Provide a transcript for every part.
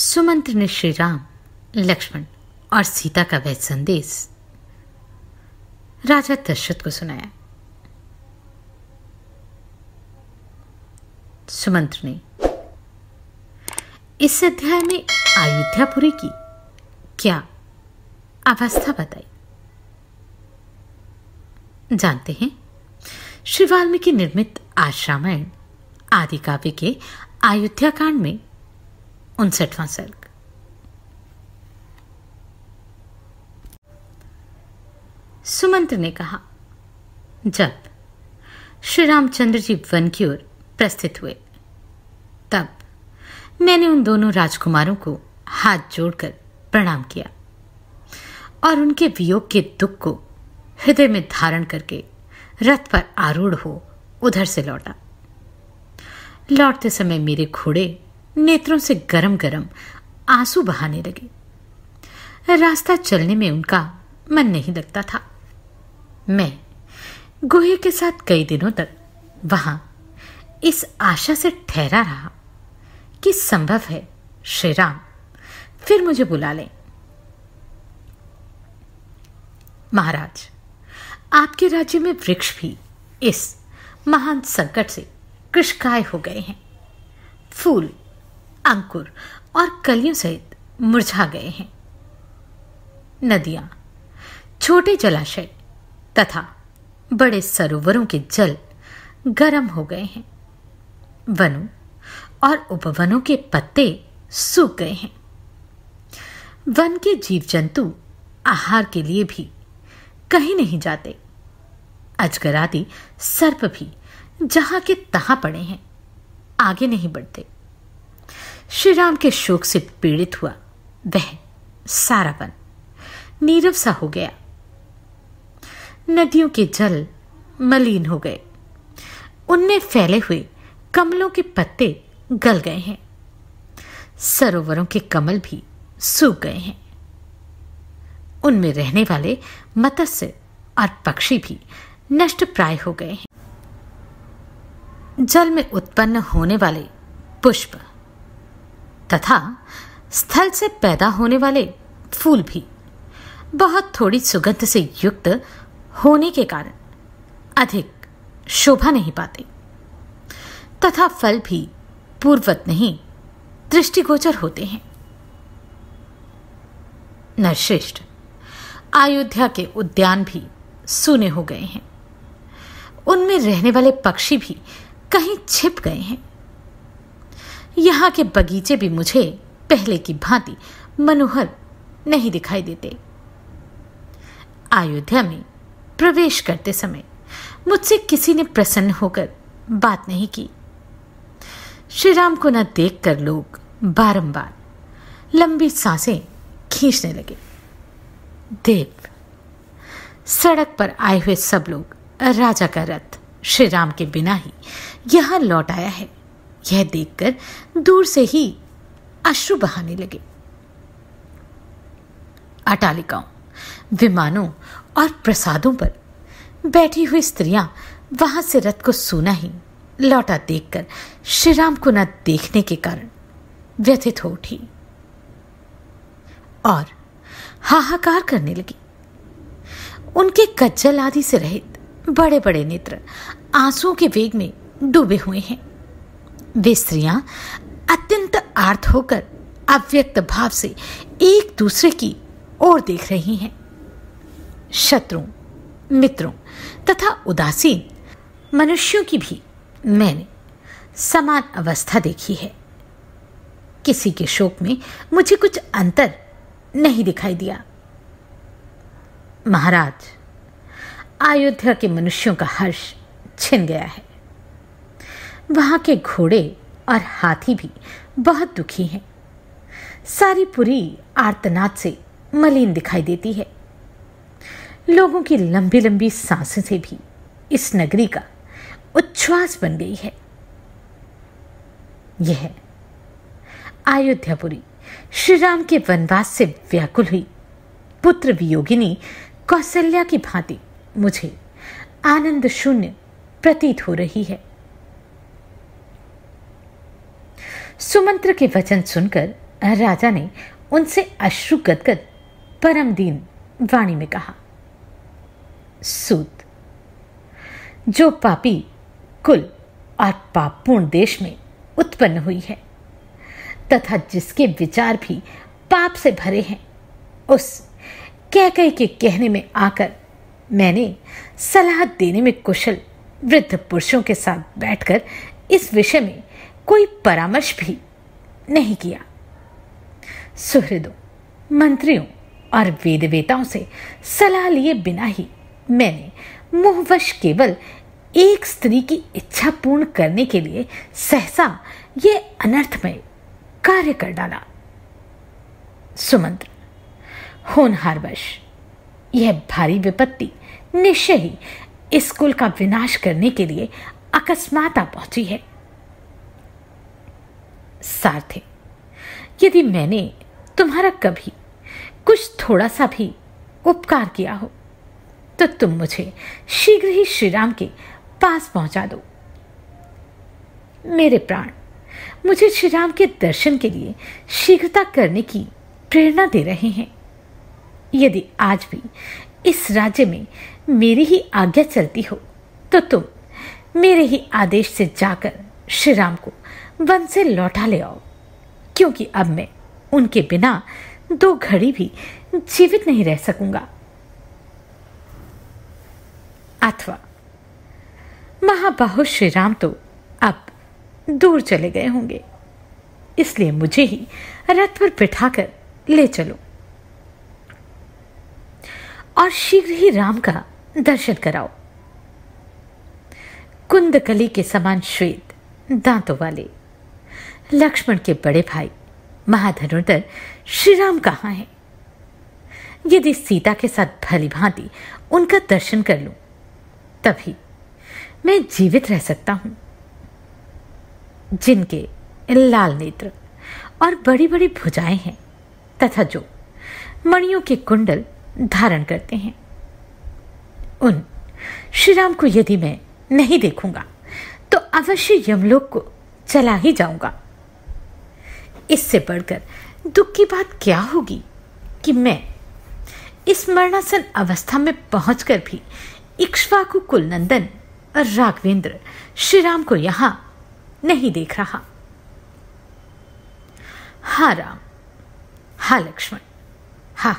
सुमंत्र ने श्री राम लक्ष्मण और सीता का वह संदेश राजा दशरथ को सुनाया सुमंत्र ने इस अध्याय में अयोध्यापुरी की क्या अवस्था बताई जानते हैं श्री वाल्मीकि निर्मित आश्रामायण आदि काव्य के अयोध्या कांड में उनसठवां सर्ग सुमंत्र ने कहा जब श्री रामचंद्र जी वन की ओर प्रस्थित हुए तब मैंने उन दोनों राजकुमारों को हाथ जोड़कर प्रणाम किया और उनके वियोग के दुख को हृदय में धारण करके रथ पर आरूढ़ हो उधर से लौटा लौटते समय मेरे घोड़े नेत्रों से गरम गरम आंसू बहाने लगे रास्ता चलने में उनका मन नहीं लगता था मैं गोहे के साथ कई दिनों तक वहां इस आशा से ठहरा रहा कि संभव है श्री राम फिर मुझे बुला लें महाराज आपके राज्य में वृक्ष भी इस महान संकट से कृषकाय हो गए हैं फूल अंकुर और कलियों सहित मुरझा गए हैं नदियां छोटे जलाशय तथा बड़े सरोवरों के जल गर्म हो गए हैं वनों और उपवनों के पत्ते सूख गए हैं वन के जीव जंतु आहार के लिए भी कहीं नहीं जाते अजगर आदि सर्प भी जहां के तहां पड़े हैं आगे नहीं बढ़ते श्री राम के शोक से पीड़ित हुआ वह सारा वन नीरव सा हो गया नदियों के जल मलिन हो गए उनमें फैले हुए कमलों के पत्ते गल गए हैं सरोवरों के कमल भी सूख गए हैं उनमें रहने वाले मत्स्य और पक्षी भी नष्ट प्राय हो गए हैं जल में उत्पन्न होने वाले पुष्प तथा स्थल से पैदा होने वाले फूल भी बहुत थोड़ी सुगंध से युक्त होने के कारण अधिक शोभा नहीं पाते तथा फल भी पूर्वत नहीं दृष्टिगोचर होते हैं नरश्रेष्ठ अयोध्या के उद्यान भी सूने हो गए हैं उनमें रहने वाले पक्षी भी कहीं छिप गए हैं यहाँ के बगीचे भी मुझे पहले की भांति मनोहर नहीं दिखाई देते अयोध्या में प्रवेश करते समय मुझसे किसी ने प्रसन्न होकर बात नहीं की श्री राम को न देखकर लोग बारंबार लंबी सांसें खींचने लगे देव सड़क पर आए हुए सब लोग राजा का रथ श्री राम के बिना ही यहां लौट आया है यह देखकर दूर से ही अश्रु बहाने लगे अटालिकाओं विमानों और प्रसादों पर बैठी हुई स्त्रियां वहां से रथ को सूना ही लौटा देखकर श्रीराम को न देखने के कारण व्यथित हो उठी और हाहाकार करने लगी उनके कज्जल आदि से रहित बड़े बड़े नेत्र आंसुओं के वेग में डूबे हुए हैं वे स्त्रियां अत्यंत आर्थ होकर अव्यक्त भाव से एक दूसरे की ओर देख रही हैं शत्रु मित्रों तथा उदासीन मनुष्यों की भी मैंने समान अवस्था देखी है किसी के शोक में मुझे कुछ अंतर नहीं दिखाई दिया महाराज अयोध्या के मनुष्यों का हर्ष छिन गया है वहाँ के घोड़े और हाथी भी बहुत दुखी हैं सारी पुरी आर्तनाद से मलिन दिखाई देती है लोगों की लंबी लंबी सांसें से भी इस नगरी का उच्छ्वास बन गई है यह अयोध्यापुरी श्री राम के वनवास से व्याकुल हुई पुत्र वियोगिनी कौशल्या की भांति मुझे आनंद शून्य प्रतीत हो रही है सुमंत्र के वचन सुनकर राजा ने उनसे अश्रु गदगद परम दीन वाणी में कहा सूत जो पापी कुल और पापपूर्ण देश में उत्पन्न हुई है तथा जिसके विचार भी पाप से भरे हैं उस कह कह के कहने में आकर मैंने सलाह देने में कुशल वृद्ध पुरुषों के साथ बैठकर इस विषय में कोई परामर्श भी नहीं किया सुहृदों मंत्रियों और वेदवेताओं से सलाह लिए बिना ही मैंने मुहवश केवल एक स्त्री की इच्छा पूर्ण करने के लिए सहसा ये अनर्थमय कार्य कर डाला सुमंत्र होनहार वश यह भारी विपत्ति निश्चय ही इस कुल का विनाश करने के लिए अकस्मात आ पहुंची है थे यदि मैंने तुम्हारा कभी कुछ थोड़ा सा भी उपकार किया हो तो तुम मुझे शीघ्र ही श्रीराम के पास पहुंचा दो मेरे प्राण मुझे श्रीराम के दर्शन के लिए शीघ्रता करने की प्रेरणा दे रहे हैं यदि आज भी इस राज्य में मेरी ही आज्ञा चलती हो तो तुम मेरे ही आदेश से जाकर श्रीराम को वन से लौटा ले आओ क्योंकि अब मैं उनके बिना दो घड़ी भी जीवित नहीं रह सकूंगा अथवा महाबाहु श्री राम तो अब दूर चले गए होंगे इसलिए मुझे ही रथ पर बिठाकर ले चलो और शीघ्र ही राम का दर्शन कराओ कुंदकली के समान श्वेत दांतों वाले लक्ष्मण के बड़े भाई महाधनुर्धर श्री राम कहाँ हैं यदि सीता के साथ भली भांति उनका दर्शन कर लूं तभी मैं जीवित रह सकता हूं जिनके लाल नेत्र और बड़ी बड़ी भुजाएं हैं तथा जो मणियों के कुंडल धारण करते हैं उन श्री राम को यदि मैं नहीं देखूंगा तो अवश्य यमलोक को चला ही जाऊंगा इससे बढ़कर दुख की बात क्या होगी कि मैं इस मरणासन अवस्था में पहुंचकर भी इक्ष्वाकु कुलनंदन और राघवेंद्र श्री राम को यहां नहीं देख रहा हा राम हा लक्ष्मण हा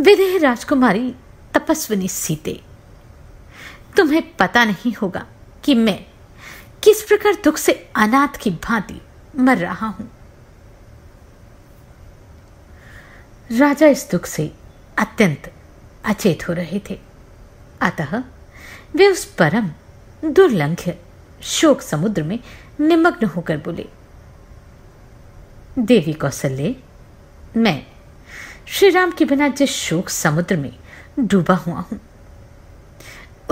विदेह राजकुमारी तपस्विनी सीते तुम्हें पता नहीं होगा कि मैं किस प्रकार दुख से अनाथ की भांति मर रहा हूं राजा इस दुख से अत्यंत अचेत हो रहे थे अतः वे उस परम दुर्लंघ्य शोक समुद्र में निमग्न होकर बोले देवी कौशल्य मैं श्री राम के बिना जिस शोक समुद्र में डूबा हुआ हूं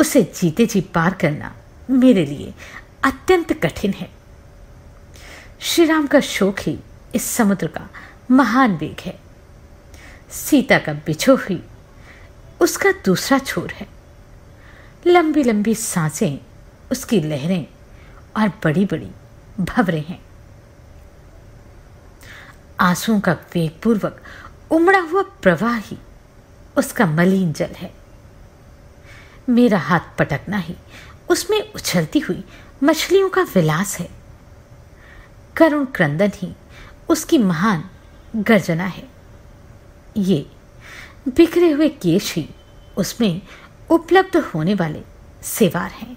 उसे जीते जी पार करना मेरे लिए अत्यंत कठिन है श्री राम का शोक ही इस समुद्र का महान वेग है सीता का बिछोही उसका दूसरा छोर है लंबी लंबी सांसें उसकी लहरें और बड़ी बड़ी भवरे हैं आंसुओं का वेगपूर्वक उमड़ा हुआ प्रवाह ही उसका मलिन जल है मेरा हाथ पटकना ही उसमें उछलती हुई मछलियों का विलास है करुण क्रंदन ही उसकी महान गर्जना है ये बिखरे हुए केश ही उसमें उपलब्ध होने वाले सेवार हैं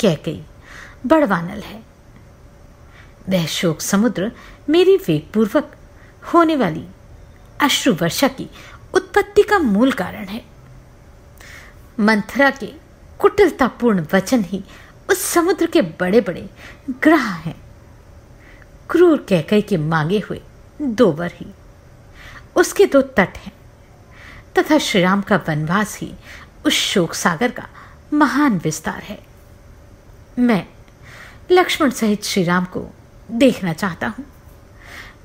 कैकई बड़वानल है वह शोक समुद्र मेरी वेगपूर्वक होने वाली अश्रु वर्षा की उत्पत्ति का मूल कारण है मंथरा के कुटिलतापूर्ण वचन ही उस समुद्र के बड़े बड़े ग्रह हैं क्रूर कहकई के मांगे हुए दो बर ही उसके दो तट हैं तथा श्रीराम का वनवास ही उस शोक सागर का महान विस्तार है मैं लक्ष्मण सहित श्रीराम को देखना चाहता हूँ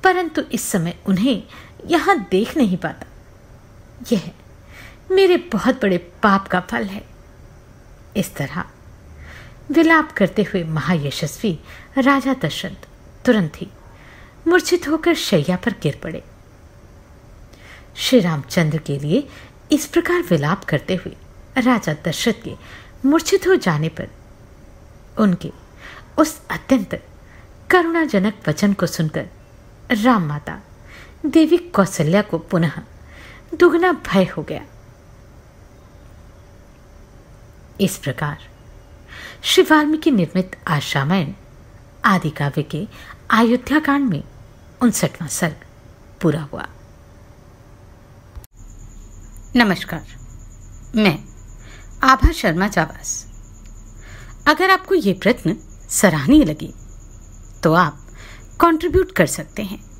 परंतु इस समय उन्हें यहाँ देख नहीं पाता यह मेरे बहुत बड़े पाप का फल है इस तरह विलाप करते हुए महायशस्वी राजा दशरथ तुरंत ही मूर्छित होकर शैया पर गिर पड़े श्री रामचंद्र के लिए इस प्रकार विलाप करते हुए राजा दशरथ के मूर्छित हो जाने पर उनके उस अत्यंत करुणाजनक वचन को सुनकर राम माता देवी कौशल्या को पुनः दुगना भय हो गया इस प्रकार श्री वाल्मीकि निर्मित आशामायण आदि काव्य के अयोध्या कांड में उनसठवां सर्ग पूरा हुआ नमस्कार मैं आभा शर्मा जावास अगर आपको ये प्रश्न सराहनीय लगे तो आप कंट्रीब्यूट कर सकते हैं